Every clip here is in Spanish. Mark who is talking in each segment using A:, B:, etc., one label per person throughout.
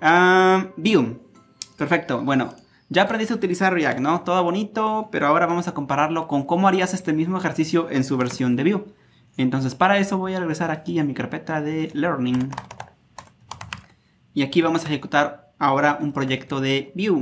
A: Ah, view, Perfecto. Bueno, ya aprendiste a utilizar React, ¿no? Todo bonito, pero ahora vamos a compararlo con cómo harías este mismo ejercicio en su versión de Vue. Entonces, para eso voy a regresar aquí a mi carpeta de Learning. Y aquí vamos a ejecutar ahora un proyecto de Vue.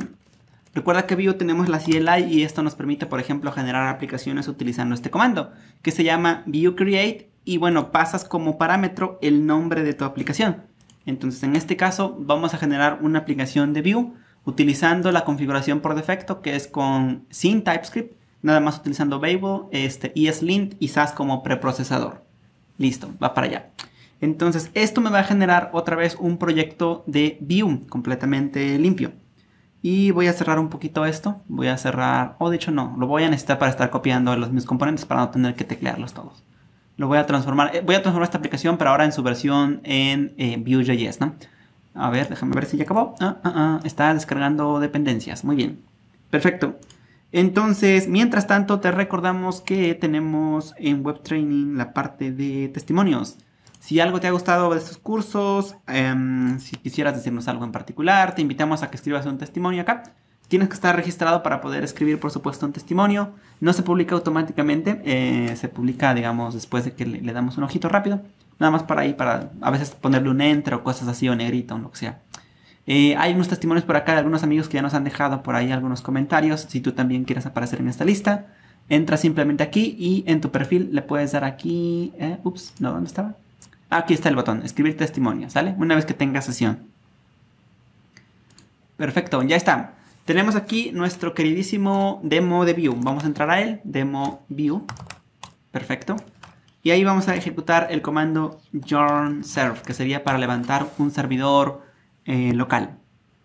A: Recuerda que Vue tenemos la CLI y esto nos permite, por ejemplo, generar aplicaciones utilizando este comando, que se llama Vue Create, y bueno, pasas como parámetro el nombre de tu aplicación. Entonces, en este caso, vamos a generar una aplicación de Vue utilizando la configuración por defecto, que es con sin TypeScript, nada más utilizando Babel, este, ESLint y SAS como preprocesador. Listo, va para allá. Entonces, esto me va a generar otra vez un proyecto de Vue completamente limpio. Y voy a cerrar un poquito esto. Voy a cerrar, o dicho de hecho no, lo voy a necesitar para estar copiando los mis componentes para no tener que teclearlos todos lo voy a transformar. Eh, voy a transformar esta aplicación, pero ahora en su versión en eh, Vue.js, ¿no? A ver, déjame ver si ya acabó. Ah, ah, ah, está descargando dependencias. Muy bien. Perfecto. Entonces, mientras tanto, te recordamos que tenemos en Web Training la parte de testimonios. Si algo te ha gustado de estos cursos, em, si quisieras decirnos algo en particular, te invitamos a que escribas un testimonio acá. Tienes que estar registrado para poder escribir, por supuesto, un testimonio. No se publica automáticamente, eh, se publica, digamos, después de que le, damos un ojito rápido. Nada más para ahí, para a veces ponerle un enter o cosas así, o negrita o lo que sea. Eh, hay unos testimonios por acá de algunos amigos que ya nos han dejado por ahí algunos comentarios. Si tú también quieres aparecer en esta lista, entra simplemente aquí y en tu perfil le puedes dar aquí... Eh, ups, no, ¿dónde estaba? Aquí está el botón, escribir testimonio, ¿sale? Una vez que tengas sesión. Perfecto, ya está. Tenemos aquí nuestro queridísimo demo de view. Vamos a entrar a él, demo view. Perfecto. Y ahí vamos a ejecutar el comando yarn serve, que sería para levantar un servidor eh, local.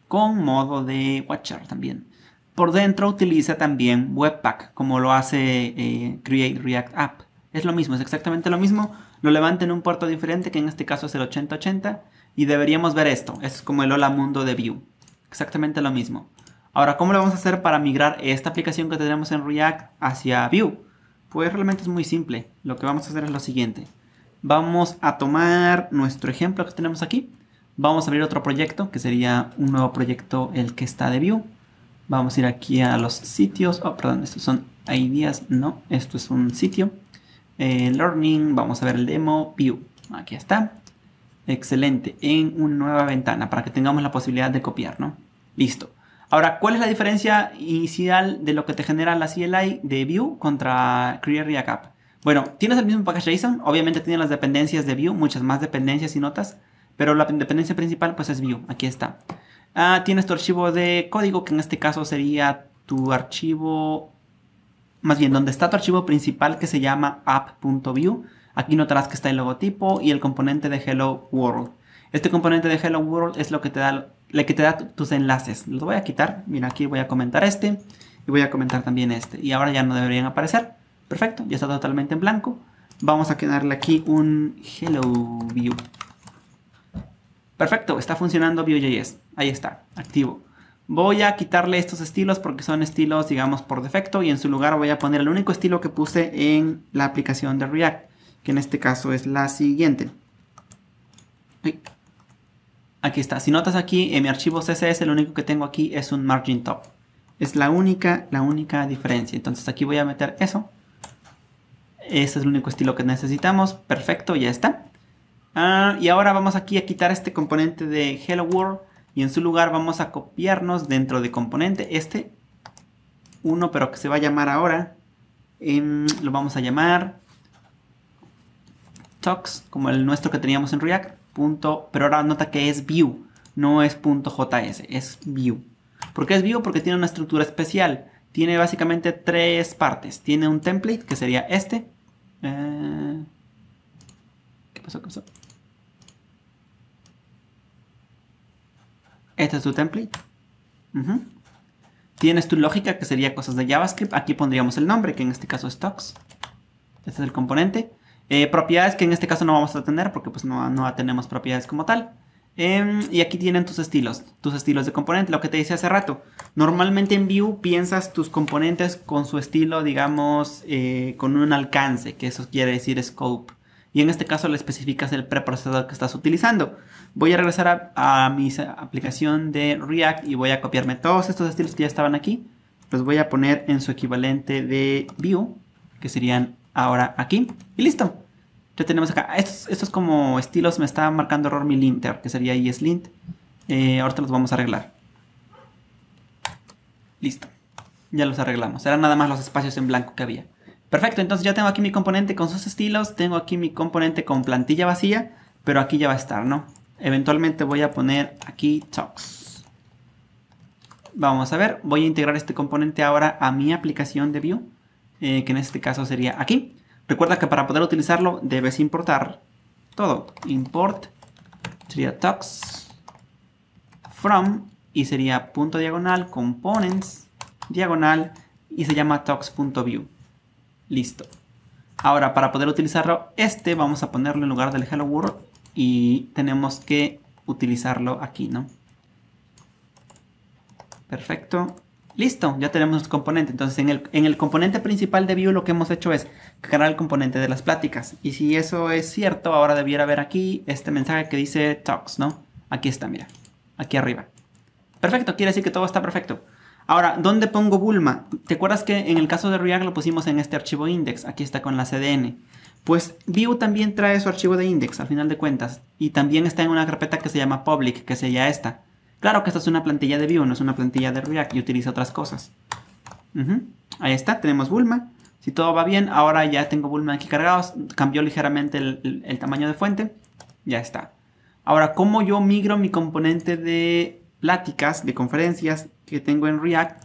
A: Con modo de watcher también. Por dentro utiliza también Webpack, como lo hace eh, Create React App. Es lo mismo, es exactamente lo mismo. Lo levanta en un puerto diferente, que en este caso es el 8080. Y deberíamos ver esto. Es como el hola mundo de view. Exactamente lo mismo. Ahora, ¿cómo lo vamos a hacer para migrar esta aplicación que tenemos en React hacia Vue? Pues realmente es muy simple. Lo que vamos a hacer es lo siguiente. Vamos a tomar nuestro ejemplo que tenemos aquí. Vamos a abrir otro proyecto, que sería un nuevo proyecto, el que está de Vue. Vamos a ir aquí a los sitios. Oh, perdón, estos son ideas. No, esto es un sitio. Eh, learning, vamos a ver el demo, Vue. Aquí está. Excelente, en una nueva ventana para que tengamos la posibilidad de copiar, ¿no? Listo. Ahora, ¿cuál es la diferencia inicial de lo que te genera la CLI de view contra Create React App? Bueno, tienes el mismo package JSON, obviamente tiene las dependencias de view, muchas más dependencias y notas, pero la dependencia principal pues es Vue, aquí está. Ah, tienes tu archivo de código, que en este caso sería tu archivo, más bien donde está tu archivo principal que se llama app.view. Aquí notarás que está el logotipo y el componente de Hello World. Este componente de Hello World es lo que te da la que te da tus enlaces. Los voy a quitar. Mira, aquí voy a comentar este y voy a comentar también este. Y ahora ya no deberían aparecer. Perfecto, ya está totalmente en blanco. Vamos a quedarle aquí un Hello View. Perfecto, está funcionando Vue.js. Ahí está, activo. Voy a quitarle estos estilos porque son estilos, digamos, por defecto. Y en su lugar voy a poner el único estilo que puse en la aplicación de React. Que en este caso es la siguiente. Aquí está. Si notas aquí, en eh, mi archivo CSS lo único que tengo aquí es un margin top. Es la única, la única diferencia. Entonces aquí voy a meter eso. Ese es el único estilo que necesitamos. Perfecto, ya está. Ah, y ahora vamos aquí a quitar este componente de Hello World. Y en su lugar vamos a copiarnos dentro de componente este. Uno, pero que se va a llamar ahora. Em, lo vamos a llamar talks, como el nuestro que teníamos en React. Punto, pero ahora nota que es view, no es .js, es view. ¿Por qué es view? Porque tiene una estructura especial. Tiene básicamente tres partes. Tiene un template, que sería este. Eh, ¿Qué pasó? ¿Qué pasó? Este es tu template. Tienes tu lógica, que sería cosas de JavaScript. Aquí pondríamos el nombre, que en este caso es Tox. Este es el componente. Eh, propiedades que en este caso no vamos a tener porque pues no, no tenemos propiedades como tal. Em, y aquí tienen tus estilos, tus estilos de componente, lo que te dije hace rato. Normalmente en Vue piensas tus componentes con su estilo, digamos, eh, con un alcance, que eso quiere decir scope. Y en este caso le especificas el preprocesador que estás utilizando. Voy a regresar a, a mi aplicación de React y voy a copiarme todos estos estilos que ya estaban aquí. Los voy a poner en su equivalente de Vue, que serían ahora aquí. Y listo tenemos acá. Ah, estos, como estilos me está marcando error mi linter, que sería eslint Eh, ahorita los vamos a arreglar. Listo. Ya los arreglamos. Eran nada más los espacios en blanco que había. Perfecto, entonces ya tengo aquí mi componente con sus estilos. Tengo aquí mi componente con plantilla vacía. Pero aquí ya va a estar, ¿no? Eventualmente voy a poner aquí tox. Vamos a ver. Voy a integrar este componente ahora a mi aplicación de view. Eh, que en este caso sería aquí. Recuerda que para poder utilizarlo debes importar todo. Import sería from y sería punto diagonal components diagonal y se llama tox.view. Listo. Ahora para poder utilizarlo este vamos a ponerlo en lugar del hello world y tenemos que utilizarlo aquí, ¿no? Perfecto. Listo, ya tenemos nuestro componente. Entonces, en el, en el componente principal de Vue lo que hemos hecho es crear el componente de las pláticas. Y si eso es cierto, ahora debiera haber aquí este mensaje que dice Talks, ¿no? Aquí está, mira. Aquí arriba. Perfecto, quiere decir que todo está perfecto. Ahora, ¿dónde pongo Bulma? ¿Te acuerdas que en el caso de React lo pusimos en este archivo index? Aquí está con la CDN. Pues Vue también trae su archivo de index, al final de cuentas. Y también está en una carpeta que se llama public, que sería esta. Claro que esta es una plantilla de Vue, no es una plantilla de React y utiliza otras cosas. Ahí está, tenemos Bulma. Si todo va bien, ahora ya tengo Bulma aquí cargado, Cambió ligeramente el, tamaño de fuente. Ya está. Ahora, ¿cómo yo migro mi componente de pláticas, de conferencias que tengo en React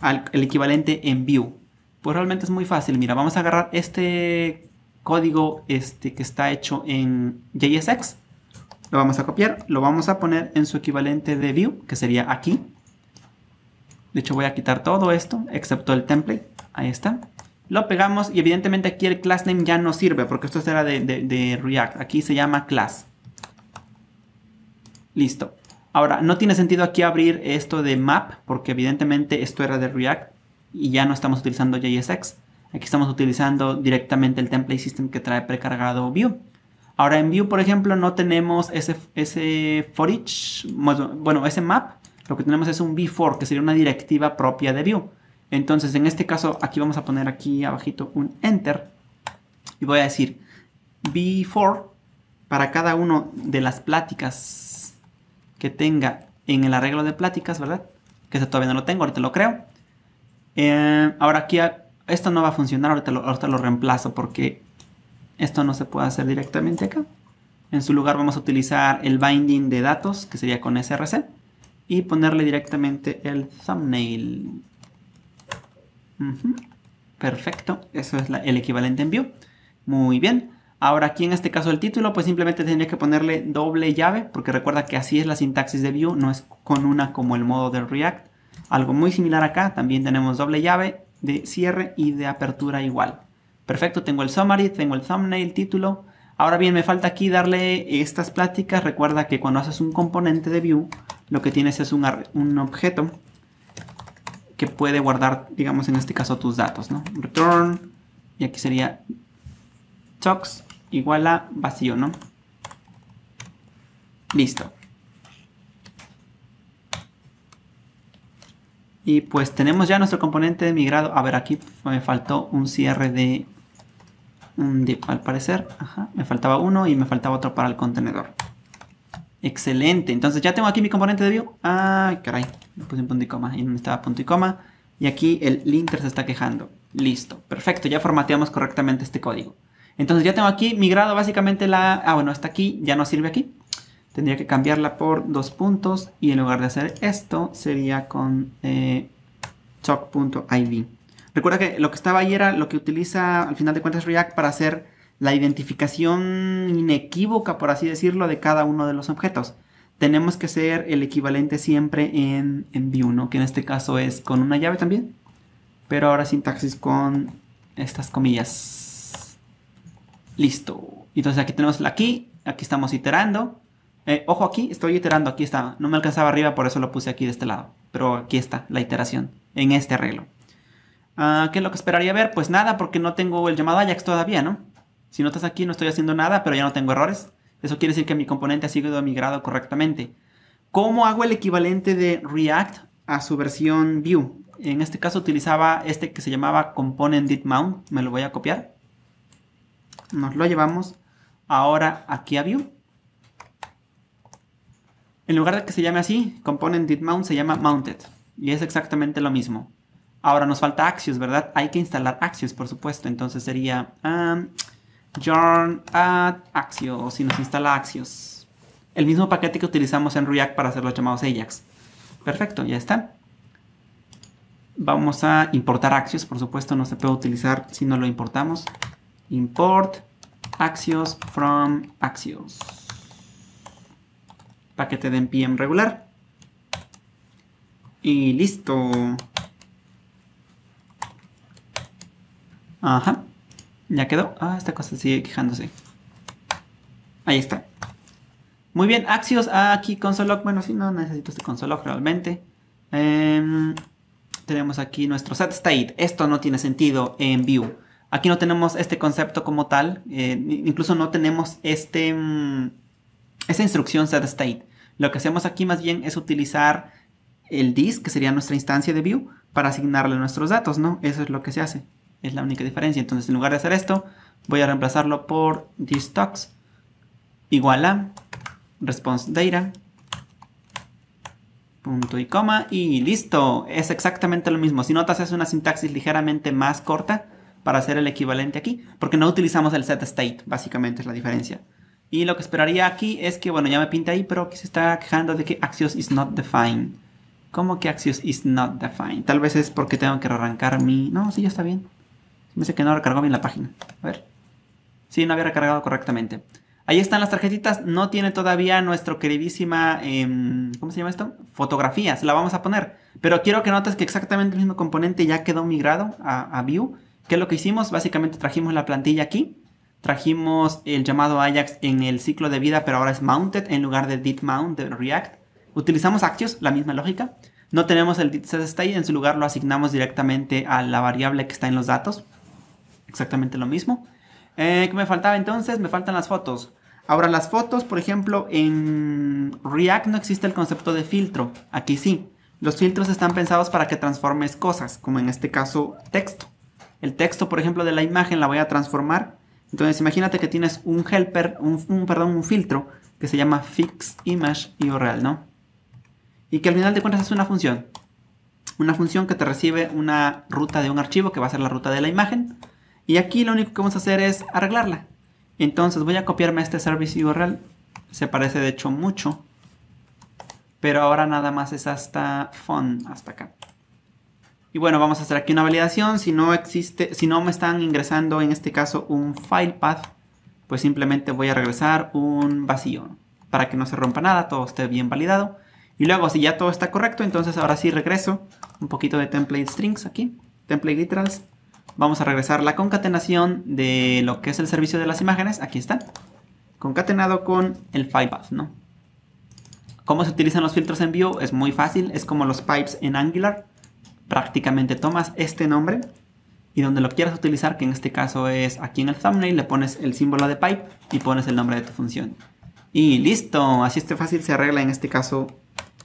A: al equivalente en Vue? Pues realmente es muy fácil. Mira, vamos a agarrar este código este, que está hecho en JSX lo vamos a copiar, lo vamos a poner en su equivalente de view, que sería aquí. De hecho voy a quitar todo esto, excepto el template. Ahí está. Lo pegamos y evidentemente aquí el class name ya no sirve, porque esto era de, React. Aquí se llama class. Listo. Ahora, no tiene sentido aquí abrir esto de map, porque evidentemente esto era de React y ya no estamos utilizando JSX. Aquí estamos utilizando directamente el template system que trae precargado VIEW Ahora en VIEW, por ejemplo, no tenemos ese, ese for each, bueno, ese map. Lo que tenemos es un before, que sería una directiva propia de Vue. Entonces, en este caso, aquí vamos a poner aquí abajito un enter. Y voy a decir before para cada uno de las pláticas que tenga en el arreglo de pláticas, ¿verdad? Que eso todavía no lo tengo, ahorita lo creo. Eh, ahora aquí, esto no va a funcionar, ahorita lo reemplazo porque esto no se puede hacer directamente acá. En su lugar vamos a utilizar el binding de datos, que sería con src, y ponerle directamente el thumbnail. Perfecto, eso es el equivalente en view. Muy bien. Ahora aquí en este caso el título, pues simplemente tendría que ponerle doble llave, porque recuerda que así es la sintaxis de view, no es con una como el modo del React. Algo muy similar acá, también tenemos doble llave de cierre y de apertura igual. Perfecto, tengo el summary, tengo el thumbnail, título. Ahora bien, me falta aquí darle estas pláticas. Recuerda que cuando haces un componente de view, lo que tienes es un, objeto que puede guardar, digamos en este caso, tus datos, ¿no? Return, y aquí sería talks igual a vacío, ¿no? Listo. Y pues tenemos ya nuestro componente de migrado. A ver, aquí me faltó un cierre de al parecer, me faltaba uno y me faltaba otro para el contenedor. Excelente, entonces ya tengo aquí mi componente de view. Ay, ah, caray, me puse un punto y coma y no estaba punto y coma. Y aquí el linter se está quejando. Listo, perfecto, ya formateamos correctamente este código. Entonces ya tengo aquí migrado básicamente la... Ah, bueno, está aquí, ya no sirve aquí. Tendría que cambiarla por dos puntos y en lugar de hacer esto sería con eh, Recuerda que lo que estaba ahí era lo que utiliza al final de cuentas React para hacer la identificación inequívoca, por así decirlo, de cada uno de los objetos. Tenemos que ser el equivalente siempre en, en 1 Que en este caso es con una llave también, pero ahora sintaxis con estas comillas. Listo. Entonces aquí tenemos la key, aquí estamos iterando. Eh, ojo aquí, estoy iterando, aquí estaba. No me alcanzaba arriba, por eso lo puse aquí de este lado. Pero aquí está la iteración en este arreglo. Ah, ¿Qué es lo que esperaría ver? Pues nada, porque no tengo el llamado Ajax todavía, ¿no? Si notas aquí, no estoy haciendo nada, pero ya no tengo errores. Eso quiere decir que mi componente ha sido migrado correctamente. ¿Cómo hago el equivalente de React a su versión View? En este caso utilizaba este que se llamaba Component Did Mount. Me lo voy a copiar. Nos lo llevamos ahora aquí a View. En lugar de que se llame así, Component Did se llama Mounted. Y es exactamente lo mismo. Ahora nos falta Axios, ¿verdad? Hay que instalar Axios, por supuesto. Entonces sería um, yarn add Axios y nos instala Axios. El mismo paquete que utilizamos en React para hacer los llamados Ajax. Perfecto, ya está. Vamos a importar Axios, por supuesto no se puede utilizar si no lo importamos. Import Axios from Axios. Paquete de npm regular. Y listo. Ajá. Ya quedó. Ah, esta cosa sigue quejándose. Ahí está. Muy bien, Axios. Ah, aquí Consolog. Bueno, si no necesito este Consolog realmente. Em, tenemos aquí nuestro set state. Esto no tiene sentido en view. Aquí no tenemos este concepto como tal. Eh, incluso no tenemos este, mm, esta instrucción set state. Lo que hacemos aquí más bien es utilizar el disk, que sería nuestra instancia de view para asignarle nuestros datos, ¿no? Eso es lo que se hace. Es la única diferencia. Entonces, en lugar de hacer esto, voy a reemplazarlo por this igual a response data punto y coma y listo. Es exactamente lo mismo. Si notas es una sintaxis ligeramente más corta para hacer el equivalente aquí, porque no utilizamos el set state, básicamente es la diferencia. Y lo que esperaría aquí es que, bueno, ya me pinta ahí, pero que se está quejando de que Axios is not defined. ¿Cómo que Axios is not defined? Tal vez es porque tengo que arrancar mi... No, sí, ya está bien dice que no recargó bien la página. A ver. Sí, no había recargado correctamente. Ahí están las tarjetitas. No tiene todavía nuestro queridísima. Em, ¿Cómo se llama esto? Fotografías. la vamos a poner. Pero quiero que notes que exactamente el mismo componente ya quedó migrado a, View. ¿Qué es lo que hicimos? Básicamente trajimos la plantilla aquí. Trajimos el llamado Ajax en el ciclo de vida, pero ahora es Mounted en lugar de Did de React. Utilizamos Actios, la misma lógica. No tenemos el DidSetState, en su lugar lo asignamos directamente a la variable que está en los datos exactamente lo mismo. Eh, ¿Qué me faltaba entonces? Me faltan las fotos. Ahora las fotos, por ejemplo, en React no existe el concepto de filtro. Aquí sí. Los filtros están pensados para que transformes cosas, como en este caso texto. El texto, por ejemplo, de la imagen la voy a transformar. Entonces imagínate que tienes un helper, un, perdón, un filtro que se llama fix image y ¿no? Y que al final de cuentas es una función. Una función que te recibe una ruta de un archivo que va a ser la ruta de la imagen y aquí lo único que vamos a hacer es arreglarla. Entonces voy a copiarme este service URL. Se parece de hecho mucho. Pero ahora nada más es hasta fun, hasta acá. Y bueno, vamos a hacer aquí una validación. Si no existe, si no me están ingresando en este caso un file path, pues simplemente voy a regresar un vacío. Para que no se rompa nada, todo esté bien validado. Y luego, si ya todo está correcto, entonces ahora sí regreso un poquito de template strings aquí. Template literals vamos a regresar la concatenación de lo que es el servicio de las imágenes. Aquí está. Concatenado con el FilePath, ¿no? ¿Cómo se utilizan los filtros en Vue? Es muy fácil. Es como los pipes en Angular. Prácticamente tomas este nombre y donde lo quieras utilizar, que en este caso es aquí en el thumbnail, le pones el símbolo de pipe y pones el nombre de tu función. Y listo, así es fácil se arregla en este caso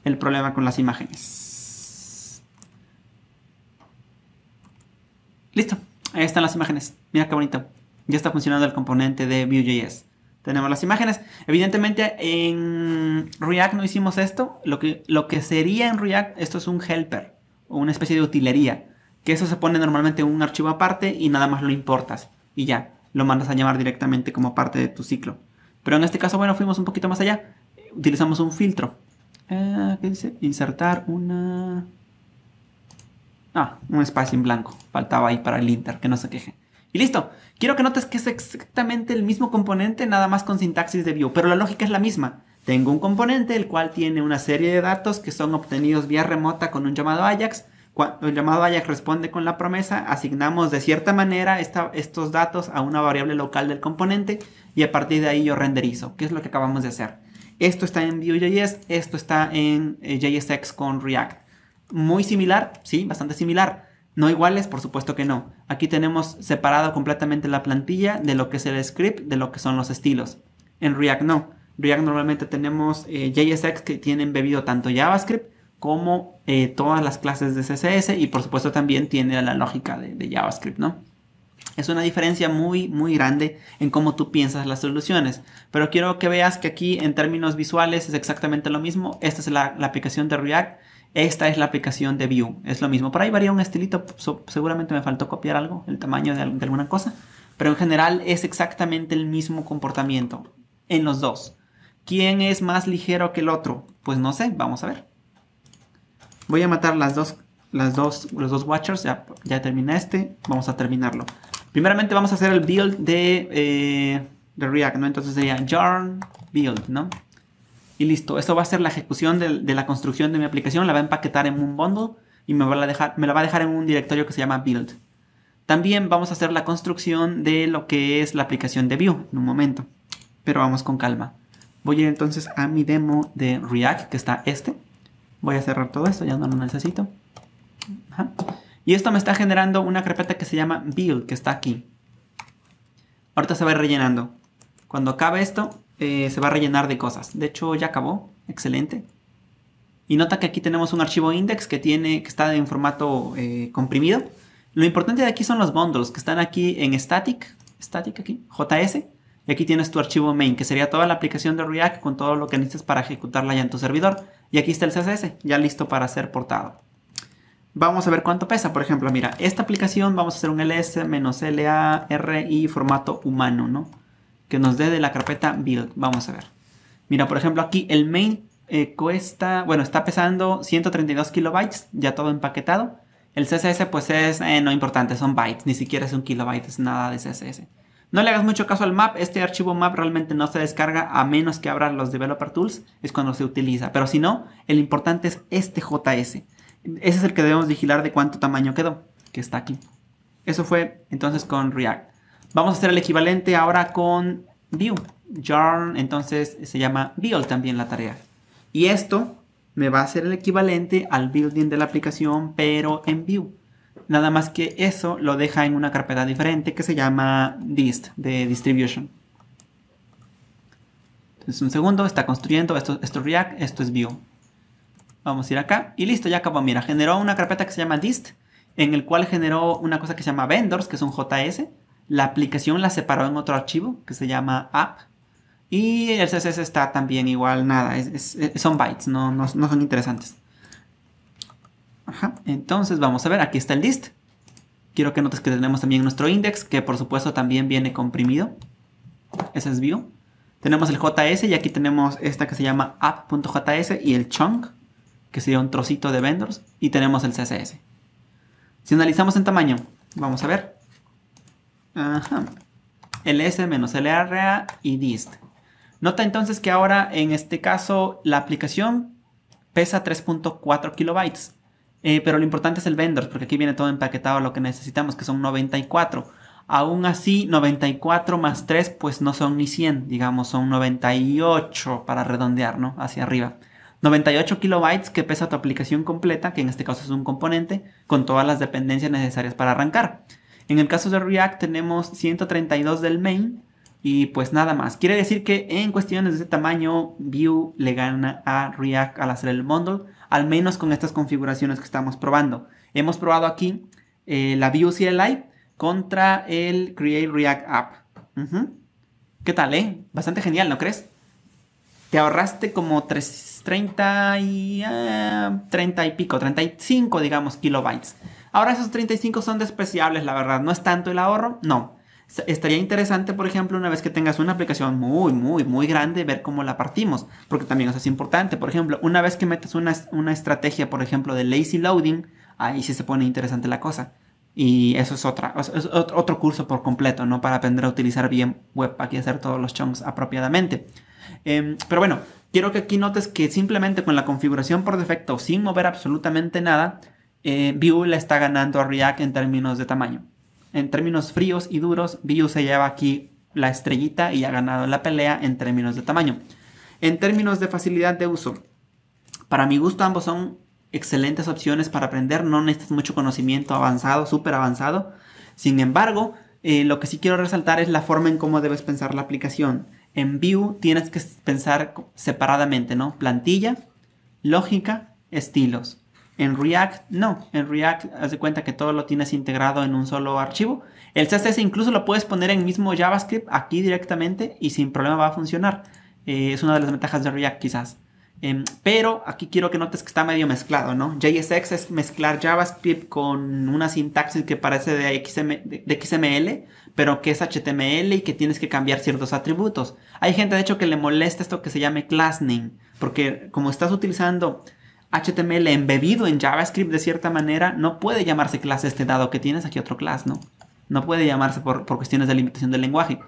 A: el problema con las imágenes. Listo, ahí están las imágenes. Mira qué bonito. Ya está funcionando el componente de Vue.js. Tenemos las imágenes. Evidentemente en React no hicimos esto. Lo que, lo que sería en React, esto es un helper o una especie de utilería. Que eso se pone normalmente en un archivo aparte y nada más lo importas. Y ya, lo mandas a llamar directamente como parte de tu ciclo. Pero en este caso, bueno, fuimos un poquito más allá. Utilizamos un filtro. Ah, ¿Qué dice? Insertar una... Ah, un espacio en blanco. Faltaba ahí para el Inter, que no se queje. Y listo. Quiero que notes que es exactamente el mismo componente, nada más con sintaxis de view, pero la lógica es la misma. Tengo un componente el cual tiene una serie de datos que son obtenidos vía remota con un llamado Ajax. Cuando el llamado Ajax responde con la promesa, asignamos de cierta manera estos datos a una variable local del componente y a partir de ahí yo renderizo, que es lo que acabamos de hacer. Esto está en Vue.js, esto está en eh, JSX con React muy similar, sí, bastante similar. No iguales, por supuesto que no. Aquí tenemos separado completamente la plantilla de lo que es el script, de lo que son los estilos. En React no. React normalmente tenemos eh, JSX que tiene bebido tanto JavaScript como eh, todas las clases de CSS y por supuesto también tiene la lógica de, JavaScript, ¿no? Es una diferencia muy, muy grande en cómo tú piensas las soluciones. Pero quiero que veas que aquí en términos visuales es exactamente lo mismo. Esta es la aplicación de React esta es la aplicación de View. Es lo mismo. Por ahí varía un estilito. seguramente me faltó copiar algo, el tamaño de, alguna cosa. Pero en general es exactamente el mismo comportamiento en los dos. ¿Quién es más ligero que el otro? Pues no sé, vamos a ver. Voy a matar las dos, las dos, los dos Watchers. Ya, ya terminé este. Vamos a terminarlo. Primeramente vamos a hacer el build de, eh, de React, ¿no? Entonces sería yarn build, ¿no? y listo. Esto va a ser la ejecución de, la construcción de mi aplicación, la va a empaquetar en un bundle y me, va a dejar, me la va a dejar en un directorio que se llama build. También vamos a hacer la construcción de lo que es la aplicación de Vue en un momento, pero vamos con calma. Voy a ir entonces a mi demo de React, que está este. Voy a cerrar todo esto, ya no lo necesito. Y esto me está generando una carpeta que se llama build, que está aquí. Ahorita se va rellenando. Cuando acabe esto, eh, se va a rellenar de cosas. De hecho, ya acabó. Excelente. Y nota que aquí tenemos un archivo index que, tiene, que está en formato eh, comprimido. Lo importante de aquí son los bundles que están aquí en static, static aquí, JS. Y aquí tienes tu archivo main, que sería toda la aplicación de React con todo lo que necesitas para ejecutarla ya en tu servidor. Y aquí está el CSS, ya listo para ser portado. Vamos a ver cuánto pesa. Por ejemplo, mira, esta aplicación vamos a hacer un ls-la-ri formato humano, ¿no? que nos dé de la carpeta build. Vamos a ver. Mira, por ejemplo, aquí el main eh, cuesta, bueno, está pesando 132 kilobytes, ya todo empaquetado. El CSS pues es eh, no importante, son bytes, ni siquiera es un kilobyte, es nada de CSS. No le hagas mucho caso al map, este archivo map realmente no se descarga a menos que abra los developer tools, es cuando se utiliza, pero si no, el importante es este JS. Ese es el que debemos vigilar de cuánto tamaño quedó, que está aquí. Eso fue entonces con React. Vamos a hacer el equivalente ahora con view. Yarn, entonces se llama build también la tarea. Y esto me va a ser el equivalente al building de la aplicación, pero en view. Nada más que eso lo deja en una carpeta diferente que se llama dist, de distribution. Entonces un segundo, está construyendo, esto, esto React, esto es view. Vamos a ir acá y listo, ya acabó. Mira, generó una carpeta que se llama dist, en el cual generó una cosa que se llama vendors, que es un JS la aplicación la separó en otro archivo que se llama app. Y el CSS está también igual, nada, son bytes, no, no son interesantes. Ajá. Entonces vamos a ver, aquí está el list. Quiero que notes que tenemos también nuestro index, que por supuesto también viene comprimido. Ese es view. Tenemos el JS y aquí tenemos esta que se llama app.js y el chunk, que sería un trocito de vendors. Y tenemos el CSS. Si analizamos en tamaño, vamos a ver. Ajá. ls menos lra y dist. Nota entonces que ahora en este caso la aplicación pesa 3.4 kilobytes. Eh, pero lo importante es el vendor, porque aquí viene todo empaquetado lo que necesitamos, que son 94. Aún así, 94 más 3, pues no son ni 100, digamos, son 98 para redondear, ¿no? Hacia arriba. 98 kilobytes que pesa tu aplicación completa, que en este caso es un componente, con todas las dependencias necesarias para arrancar. En el caso de React tenemos 132 del main y pues nada más. Quiere decir que en cuestiones de tamaño, Vue le gana a React al hacer el bundle, al menos con estas configuraciones que estamos probando. Hemos probado aquí eh, la Vue CLI contra el Create React App. ¿Qué tal, eh? Bastante genial, ¿no crees? Te ahorraste como 30 y, 30 ah, y pico, 35, digamos, kilobytes. Ahora esos 35 son despreciables, la verdad. ¿No es tanto el ahorro? No. Estaría interesante, por ejemplo, una vez que tengas una aplicación muy, muy, muy grande, ver cómo la partimos, porque también eso es importante. Por ejemplo, una vez que metas una, estrategia, por ejemplo, de lazy loading, ahí sí se pone interesante la cosa. Y eso es, otra, otro curso por completo, ¿no? Para aprender a utilizar bien Webpack y hacer todos los chunks apropiadamente. Em, pero bueno, quiero que aquí notes que simplemente con la configuración por defecto, sin mover absolutamente nada, eh, Vue le está ganando a React en términos de tamaño. En términos fríos y duros, Vue se lleva aquí la estrellita y ha ganado la pelea en términos de tamaño. En términos de facilidad de uso, para mi gusto ambos son excelentes opciones para aprender, no necesitas mucho conocimiento avanzado, súper avanzado. Sin embargo, eh, lo que sí quiero resaltar es la forma en cómo debes pensar la aplicación. En Vue tienes que pensar separadamente, ¿no? Plantilla, lógica, estilos. En React, no. En React, haz de cuenta que todo lo tienes integrado en un solo archivo. El CSS incluso lo puedes poner en mismo JavaScript aquí directamente y sin problema va a funcionar. Eh, es una de las ventajas de React, quizás. Em, pero aquí quiero que notes que está medio mezclado, ¿no? JSX es mezclar JavaScript con una sintaxis que parece de, XML, pero que es HTML y que tienes que cambiar ciertos atributos. Hay gente, de hecho, que le molesta esto que se llame class name, porque como estás utilizando HTML embebido en JavaScript de cierta manera no puede llamarse clase este dado que tienes aquí otro class, ¿no? No puede llamarse por, cuestiones de limitación del lenguaje.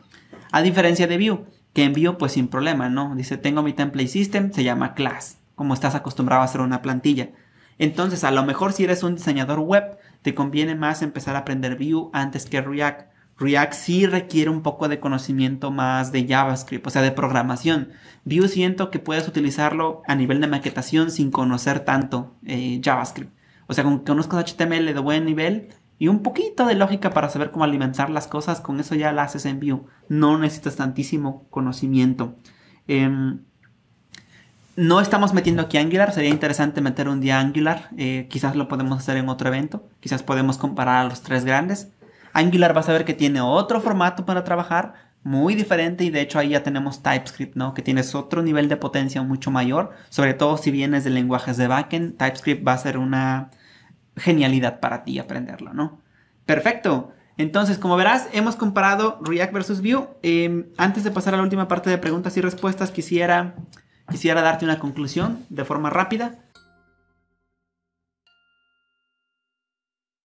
A: A diferencia de Vue, que en Vue pues sin problema, ¿no? Dice, tengo mi template system, se llama class, como estás acostumbrado a hacer una plantilla. Entonces, a lo mejor si eres un diseñador web, te conviene más empezar a aprender Vue antes que React React sí requiere un poco de conocimiento más de JavaScript, o sea, de programación. Vue siento que puedes utilizarlo a nivel de maquetación sin conocer tanto eh, JavaScript. O sea, con que conozcas HTML de buen nivel y un poquito de lógica para saber cómo alimentar las cosas, con eso ya la haces en Vue. No necesitas tantísimo conocimiento. Em, no estamos metiendo aquí Angular, sería interesante meter un día Angular, eh, quizás lo podemos hacer en otro evento, quizás podemos comparar a los tres grandes. Angular va a saber que tiene otro formato para trabajar, muy diferente y de hecho ahí ya tenemos TypeScript, ¿no? Que tienes otro nivel de potencia mucho mayor, sobre todo si vienes de lenguajes de backend, TypeScript va a ser una genialidad para ti aprenderlo, ¿no? Perfecto. Entonces, como verás, hemos comparado React versus Vue. Em, antes de pasar a la última parte de preguntas y respuestas, quisiera, quisiera darte una conclusión de forma rápida.